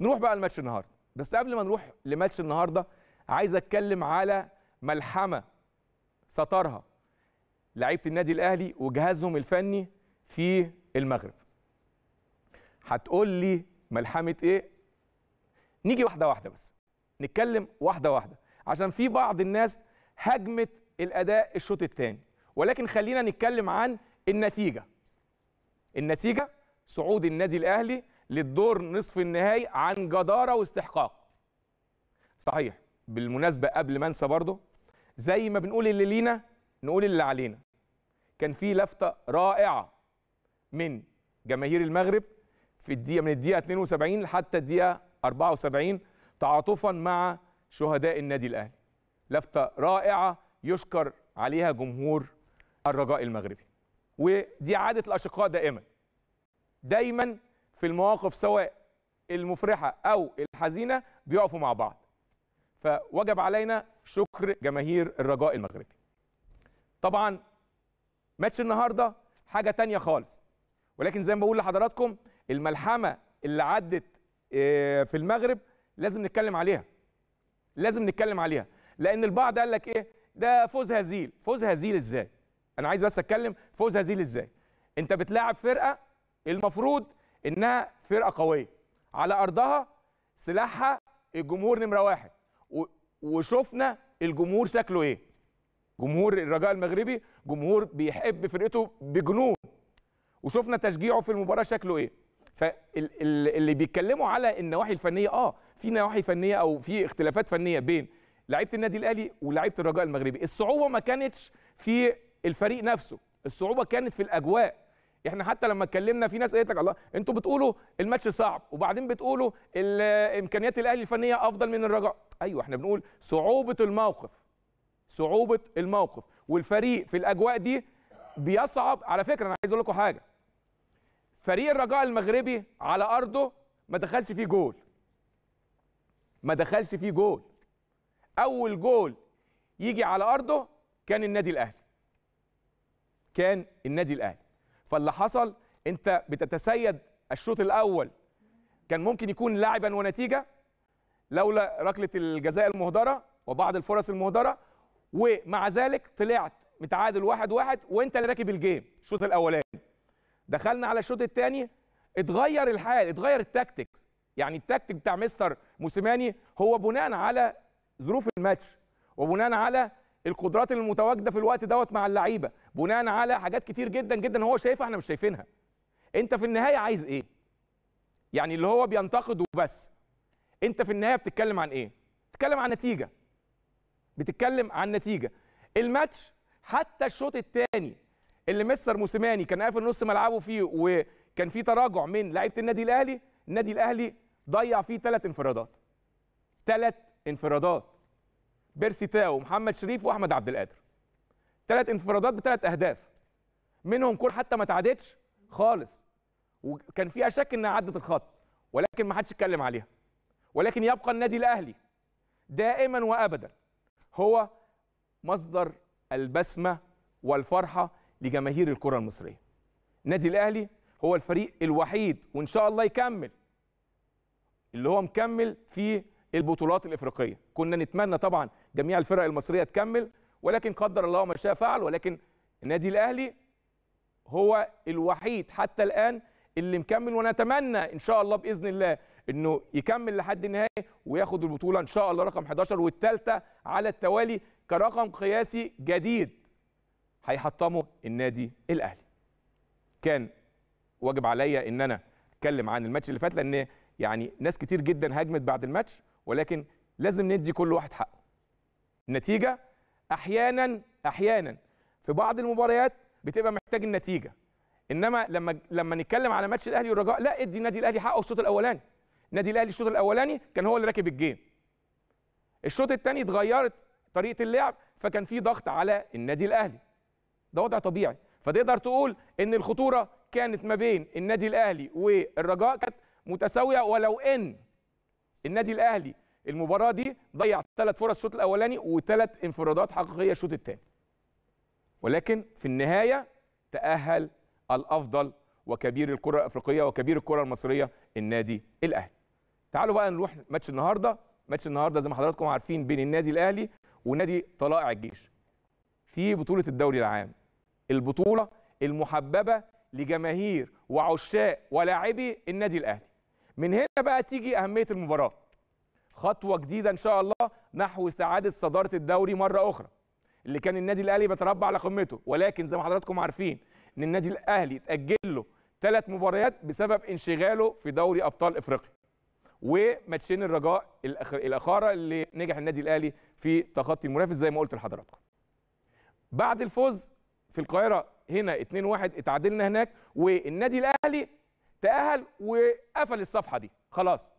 نروح بقى لماتش النهارده بس قبل ما نروح لماتش النهارده عايز اتكلم على ملحمه سطرها لعيبه النادي الاهلي وجهازهم الفني في المغرب هتقول لي ملحمه ايه نيجي واحده واحده بس نتكلم واحده واحده عشان في بعض الناس هجمت الاداء الشوط الثاني ولكن خلينا نتكلم عن النتيجه النتيجه صعود النادي الاهلي للدور نصف النهائي عن جداره واستحقاق صحيح بالمناسبه قبل ما انسى برضه زي ما بنقول اللي لينا نقول اللي علينا كان في لفته رائعه من جماهير المغرب في الدقيقه من الدقيقه 72 لحتى الدقيقه 74 تعاطفا مع شهداء النادي الاهلي لفته رائعه يشكر عليها جمهور الرجاء المغربي ودي عاده الاشقاء دائما دايما في المواقف سواء المفرحه او الحزينه بيقفوا مع بعض فوجب علينا شكر جماهير الرجاء المغربي طبعا ماتش النهارده حاجه تانية خالص ولكن زي ما بقول لحضراتكم الملحمه اللي عدت آه، في المغرب لازم نتكلم عليها لازم نتكلم عليها لان البعض قال لك ايه ده فوز هزيل فوز هزيل ازاي انا عايز بس اتكلم فوز هزيل ازاي انت بتلاعب فرقه المفروض انها فرقه قويه على ارضها سلاحها الجمهور نمره واحد وشفنا الجمهور شكله ايه جمهور الرجاء المغربي جمهور بيحب فرقته بجنون وشفنا تشجيعه في المباراه شكله ايه فاللي بيتكلموا على النواحي الفنيه اه في نواحي فنيه او في اختلافات فنيه بين لعيبه النادي الاهلي ولعيبه الرجاء المغربي الصعوبه ما كانتش في الفريق نفسه الصعوبه كانت في الاجواء احنا حتى لما اتكلمنا في ناس قالت لك الله انتوا بتقولوا الماتش صعب وبعدين بتقولوا امكانيات الاهلي الفنيه افضل من الرجاء ايوه احنا بنقول صعوبه الموقف صعوبه الموقف والفريق في الاجواء دي بيصعب على فكره انا عايز اقول لكم حاجه فريق الرجاء المغربي على ارضه ما دخلش فيه جول ما دخلش فيه جول اول جول يجي على ارضه كان النادي الاهلي كان النادي الاهلي فاللي حصل انت بتتسيد الشوط الاول كان ممكن يكون لاعبا ونتيجه لولا ركله الجزاء المهدره وبعض الفرص المهدره ومع ذلك طلعت متعادل واحد واحد وانت اللي راكب الجيم الشوط الاولاني دخلنا على الشوط الثاني اتغير الحال اتغير التكتيكس يعني التكتيك بتاع مستر موسيماني هو بناء على ظروف الماتش وبناء على القدرات المتواجده في الوقت دوت مع اللعيبه بناء على حاجات كتير جدا جدا هو شايفها احنا مش شايفينها انت في النهايه عايز ايه يعني اللي هو بينتقد وبس انت في النهايه بتتكلم عن ايه بتتكلم عن نتيجه بتتكلم عن نتيجه الماتش حتى الشوط الثاني اللي مستر موسيماني كان قافل نص ملعبه فيه وكان في تراجع من لعيبه النادي الاهلي النادي الاهلي ضيع فيه ثلاث انفرادات ثلاث انفرادات بيرسي تاو ومحمد شريف واحمد عبد القادر ثلاث انفرادات بثلاث اهداف منهم كل حتى ما تعادتش خالص وكان فيها شك انها عدت الخط ولكن ما حدش اتكلم عليها ولكن يبقى النادي الاهلي دائما وابدا هو مصدر البسمه والفرحه لجماهير الكره المصريه النادي الاهلي هو الفريق الوحيد وان شاء الله يكمل اللي هو مكمل فيه البطولات الافريقيه كنا نتمنى طبعا جميع الفرق المصريه تكمل ولكن قدر الله ما شاء فعل ولكن النادي الاهلي هو الوحيد حتى الان اللي مكمل ونتمنى ان شاء الله باذن الله انه يكمل لحد النهائي وياخد البطوله ان شاء الله رقم 11 والثالثه على التوالي كرقم قياسي جديد هيحطمه النادي الاهلي كان واجب عليا ان انا اتكلم عن الماتش اللي فات لان يعني ناس كتير جدا هاجمت بعد الماتش ولكن لازم ندي كل واحد حقه النتيجه احيانا احيانا في بعض المباريات بتبقى محتاج النتيجه انما لما لما نتكلم على ماتش الاهلي والرجاء لا ادي النادي الاهلي حقه الشوط الاولاني النادي الاهلي الشوط الاولاني كان هو اللي راكب الجيم الشوط الثاني اتغيرت طريقه اللعب فكان في ضغط على النادي الاهلي ده وضع طبيعي فتقدر تقول ان الخطوره كانت ما بين النادي الاهلي والرجاء كانت متساويه ولو ان النادي الاهلي المباراه دي ضيع ثلاث فرص الشوط الاولاني وثلاث انفرادات حقيقيه الشوط الثاني ولكن في النهايه تاهل الافضل وكبير الكره الافريقيه وكبير الكره المصريه النادي الاهلي تعالوا بقى نروح ماتش النهارده ماتش النهارده زي ما حضراتكم عارفين بين النادي الاهلي ونادي طلائع الجيش في بطوله الدوري العام البطوله المحببه لجماهير وعشاق ولاعبي النادي الاهلي من هنا بقى تيجي اهميه المباراه خطوه جديده ان شاء الله نحو استعاده صداره الدوري مره اخرى اللي كان النادي الاهلي بيتربع على قمته ولكن زي ما حضراتكم عارفين ان النادي الاهلي اتاجل له ثلاث مباريات بسبب انشغاله في دوري ابطال افريقيا وماتشين الرجاء الاخاره اللي نجح النادي الاهلي في تخطي المنافس زي ما قلت لحضراتكم بعد الفوز في القاهره هنا 2-1 اتعادلنا هناك والنادي الاهلي تأهل وقفل الصفحة دي خلاص